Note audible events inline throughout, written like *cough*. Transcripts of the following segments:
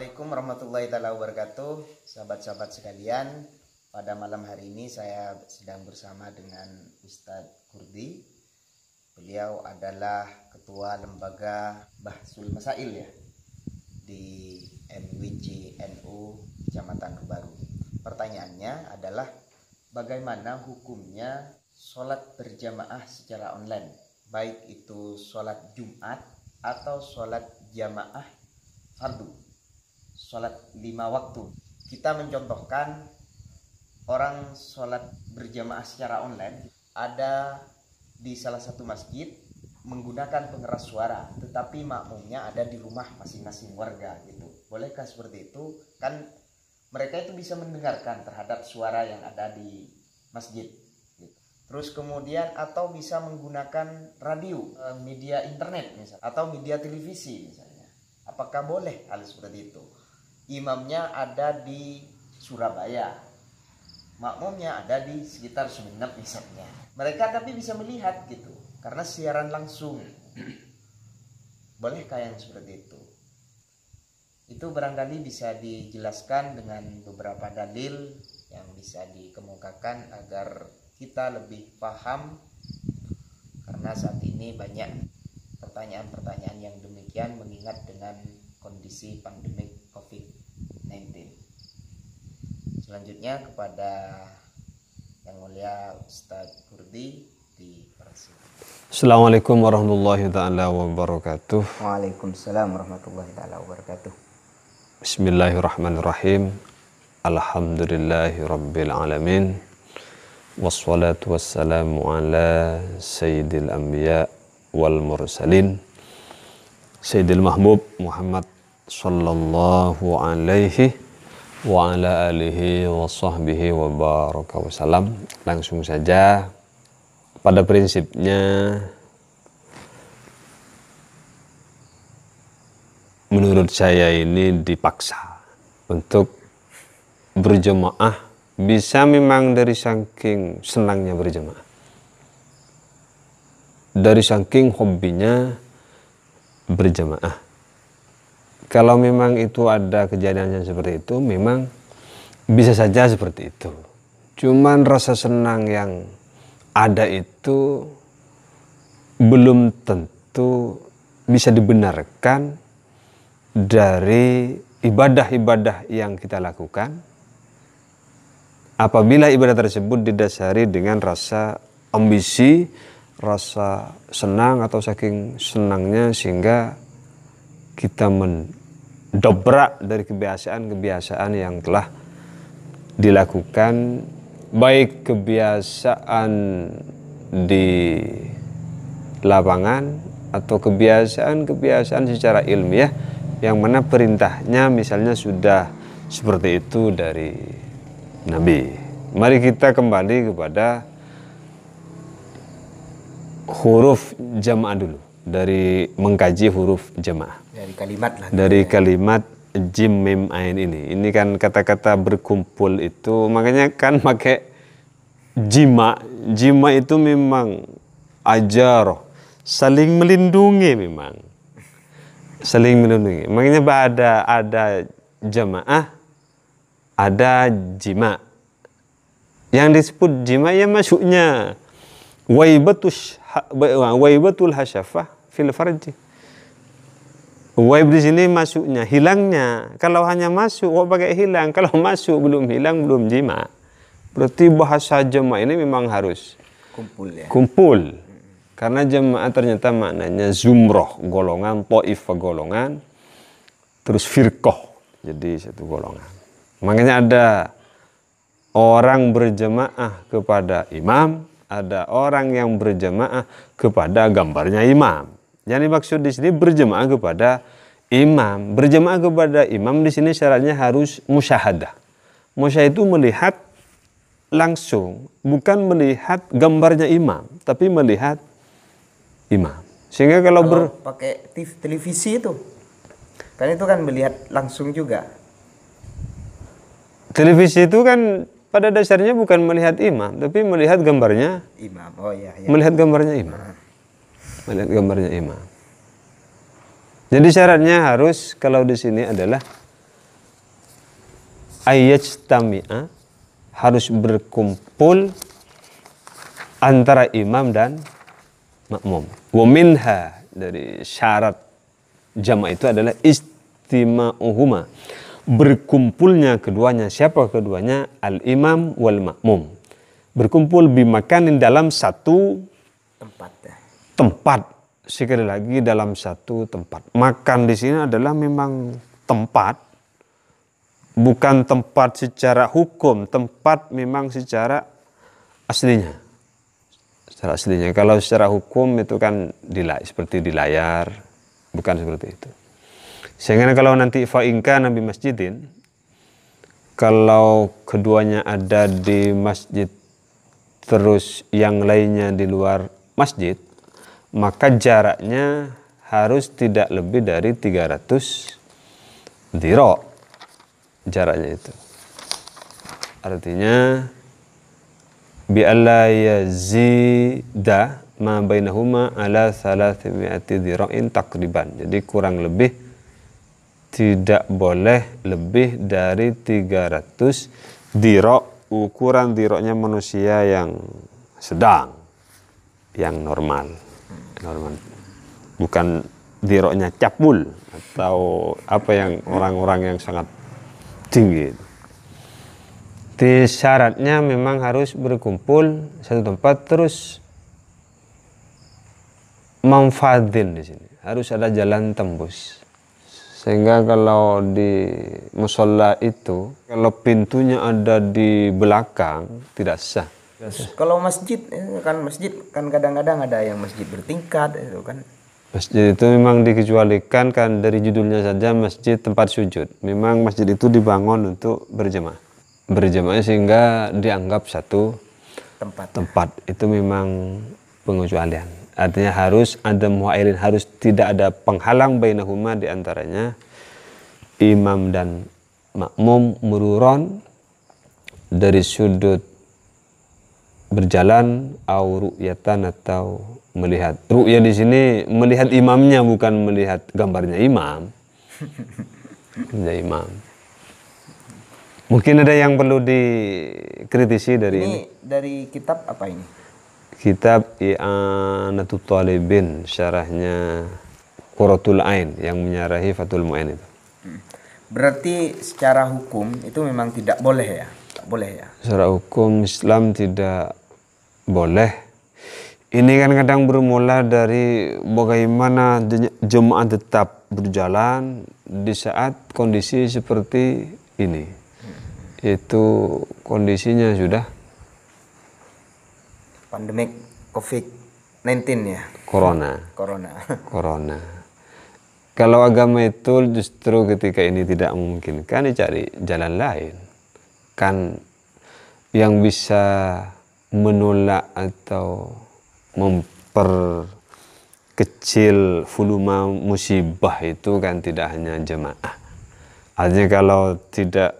Assalamualaikum warahmatullahi wabarakatuh, sahabat-sahabat sekalian. Pada malam hari ini saya sedang bersama dengan Ustadz Kurdi. Beliau adalah ketua lembaga Bahsul Masail ya di MWJ NU Kecamatan Baru. Pertanyaannya adalah bagaimana hukumnya sholat berjamaah secara online, baik itu sholat Jumat atau sholat jamaah fardu sholat lima waktu kita mencontohkan orang sholat berjamaah secara online ada di salah satu masjid menggunakan pengeras suara tetapi makmumnya ada di rumah masing-masing warga gitu bolehkah seperti itu kan mereka itu bisa mendengarkan terhadap suara yang ada di masjid gitu. terus kemudian atau bisa menggunakan radio e, media internet misalnya atau media televisi misalnya apakah boleh hal seperti itu imamnya ada di Surabaya makmumnya ada di sekitar Sumeneb misalnya mereka tapi bisa melihat gitu karena siaran langsung bolehkah yang seperti itu itu barangkali bisa dijelaskan dengan beberapa dalil yang bisa dikemukakan agar kita lebih paham karena saat ini banyak pertanyaan-pertanyaan yang demikian mengingat dengan kondisi pandemi selanjutnya kepada yang mulia Ustaz Kurdi di Assalamualaikum warahmatullahi taala wabarakatuh. Waalaikumsalam warahmatullahi taala wabarakatuh. Bismillahirrahmanirrahim. Alhamdulillahirabbil alamin. Wassalatu wassalamu ala sayyidil anbiya wal mursalin. Sayyidil Mahbub Muhammad sallallahu alaihi wa ala alihi wa sahbihi wa baraka wasalam langsung saja pada prinsipnya menurut saya ini dipaksa untuk berjemaah bisa memang dari saking senangnya berjemaah dari saking hobinya berjemaah kalau memang itu ada kejadian yang seperti itu memang bisa saja seperti itu cuman rasa senang yang ada itu belum tentu bisa dibenarkan dari ibadah-ibadah yang kita lakukan apabila ibadah tersebut didasari dengan rasa ambisi, rasa senang atau saking senangnya sehingga kita men dobrak dari kebiasaan-kebiasaan yang telah dilakukan baik kebiasaan di lapangan atau kebiasaan-kebiasaan secara ilmiah yang mana perintahnya misalnya sudah seperti itu dari Nabi. Mari kita kembali kepada huruf jamaah dulu dari mengkaji huruf jemaah. Dari kalimat lah. Dari ya. kalimat jim mim ain ini. Ini kan kata-kata berkumpul itu makanya kan pakai jima. Jima itu memang ajar saling melindungi memang. Saling melindungi. Makanya ada ada jemaah, ada jima. Yang disebut jima ya wai waibatus waibatul hasyafah fil farji. Waib di sini masuknya, hilangnya. Kalau hanya masuk, kok pakai hilang? Kalau *laughs* masuk belum hilang, belum jima. Berarti bahasa jema ini memang harus kumpul ya. Kumpul. Karena jemaah ternyata maknanya zumroh, golongan, toif golongan, terus firkoh, jadi satu golongan. Makanya ada orang berjemaah kepada imam, ada orang yang berjemaah kepada gambarnya imam. Jadi dimaksud di sini berjemaah kepada imam. Berjemaah kepada imam di sini syaratnya harus musyahadah. Musyah itu melihat langsung, bukan melihat gambarnya imam, tapi melihat imam. Sehingga kalau, kalau ber pakai televisi itu kan itu kan melihat langsung juga. Televisi itu kan pada dasarnya bukan melihat imam, tapi melihat gambarnya imam. Oh iya, iya. Melihat gambarnya imam. Ah. Melihat gambarnya imam. Jadi syaratnya harus kalau di sini adalah ayat tamia harus berkumpul antara imam dan makmum. Wa dari syarat jama' itu adalah istima'uhuma berkumpulnya keduanya siapa keduanya al imam wal makmum berkumpul bimakanin dalam satu tempat ya. tempat sekali lagi dalam satu tempat makan di sini adalah memang tempat bukan tempat secara hukum tempat memang secara aslinya secara aslinya kalau secara hukum itu kan di seperti di layar bukan seperti itu sehingga kalau nanti fa'inka nabi masjidin, kalau keduanya ada di masjid terus yang lainnya di luar masjid, maka jaraknya harus tidak lebih dari 300 diro jaraknya itu. Artinya bi alla yazida ma bainahuma ala 300 diro'in takriban. Jadi kurang lebih tidak boleh lebih dari 300 dirok ukuran diroknya manusia yang sedang yang normal normal bukan diroknya capul atau apa yang orang-orang yang sangat tinggi di syaratnya memang harus berkumpul satu tempat terus memfadil di sini harus ada jalan tembus sehingga kalau di musola itu kalau pintunya ada di belakang tidak sah. Kalau masjid eh, kan masjid kan kadang-kadang ada yang masjid bertingkat itu kan. Masjid itu memang dikecualikan kan dari judulnya saja masjid tempat sujud. Memang masjid itu dibangun untuk berjemaah. Berjemaah sehingga dianggap satu tempat. Tempat itu memang pengecualian. Artinya harus ada muhailin, harus tidak ada penghalang bainahuma di antaranya imam dan makmum mururon dari sudut berjalan au ru'yatan atau melihat. Ru'ya di sini melihat imamnya bukan melihat gambarnya imam. ya imam. Mungkin ada yang perlu dikritisi dari ini. Ini dari kitab apa ini? kitab I'anatut Talibin syarahnya Quratul Ain yang menyarahi Fatul Mu'in itu. Hmm. Berarti secara hukum itu memang tidak boleh ya? Tidak boleh ya? Secara hukum Islam tidak boleh. Ini kan kadang bermula dari bagaimana jemaah tetap berjalan di saat kondisi seperti ini. Hmm. Itu kondisinya sudah pandemik COVID-19 ya. Corona. Corona. *laughs* Corona. Kalau agama itu justru ketika ini tidak memungkinkan dicari jalan lain. Kan yang bisa menolak atau memperkecil volume musibah itu kan tidak hanya jemaah. Artinya kalau tidak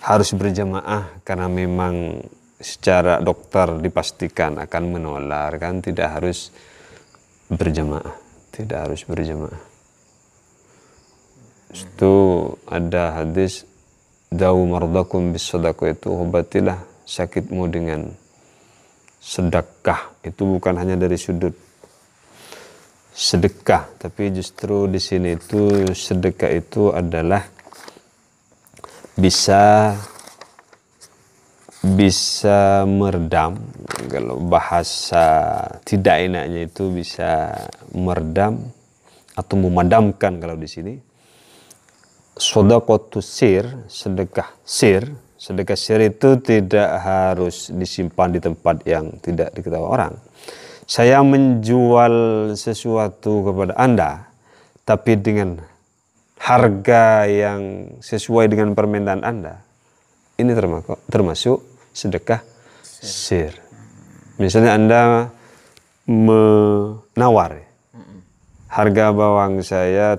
harus berjamaah karena memang secara dokter dipastikan akan menular kan tidak harus berjamaah tidak harus berjamaah itu ada hadis dau mardakum bis itu obatilah sakitmu dengan sedekah itu bukan hanya dari sudut sedekah tapi justru di sini itu sedekah itu adalah bisa bisa meredam kalau bahasa tidak enaknya itu bisa meredam atau memadamkan kalau di sini sodakotu sir sedekah sir sedekah sir itu tidak harus disimpan di tempat yang tidak diketahui orang saya menjual sesuatu kepada anda tapi dengan harga yang sesuai dengan permintaan anda ini termasuk sedekah sir. Misalnya Anda menawar ya? harga bawang saya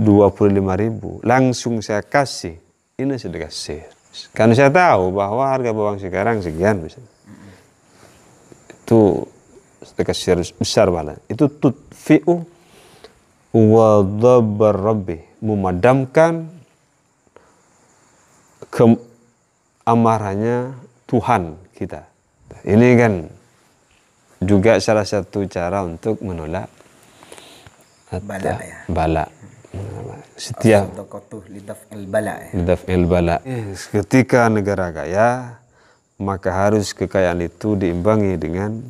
25.000, langsung saya kasih. Ini sedekah sir. Karena saya tahu bahwa harga bawang sekarang sekian misalnya. Itu sedekah sir besar banget Itu tutfi'u wa rabbi memadamkan amarahnya Tuhan kita. Ini kan juga salah satu cara untuk menolak bala. Ya. bala. Hmm. Setiap lidaf el bala. Ya. Ketika negara kaya, maka harus kekayaan itu diimbangi dengan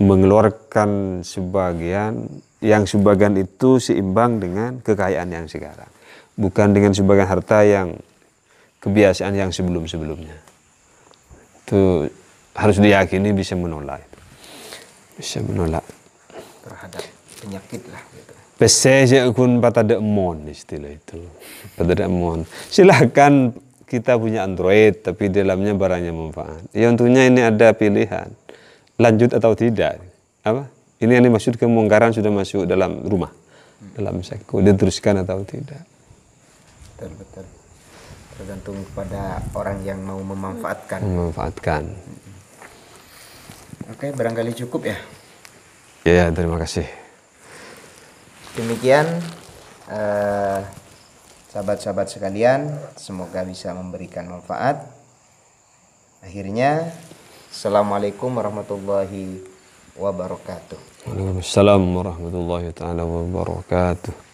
mengeluarkan sebagian yang sebagian itu seimbang dengan kekayaan yang sekarang. Bukan dengan sebagian harta yang kebiasaan yang sebelum-sebelumnya. Itu harus diyakini bisa menolak. Bisa menolak. Terhadap penyakit lah. Gitu. Pesese kun emon istilah itu. emon Silahkan kita punya Android tapi dalamnya barangnya manfaat. Ya tentunya ini ada pilihan. Lanjut atau tidak. Apa? Ini yang dimaksud kemungkaran sudah masuk dalam rumah. Dalam seko. teruskan atau tidak. Betul, betul tergantung kepada orang yang mau memanfaatkan memanfaatkan oke barangkali cukup ya ya, yeah, terima kasih demikian sahabat eh, sahabat-sahabat sekalian semoga bisa memberikan manfaat akhirnya assalamualaikum warahmatullahi wabarakatuh Waalaikumsalam warahmatullahi taala wabarakatuh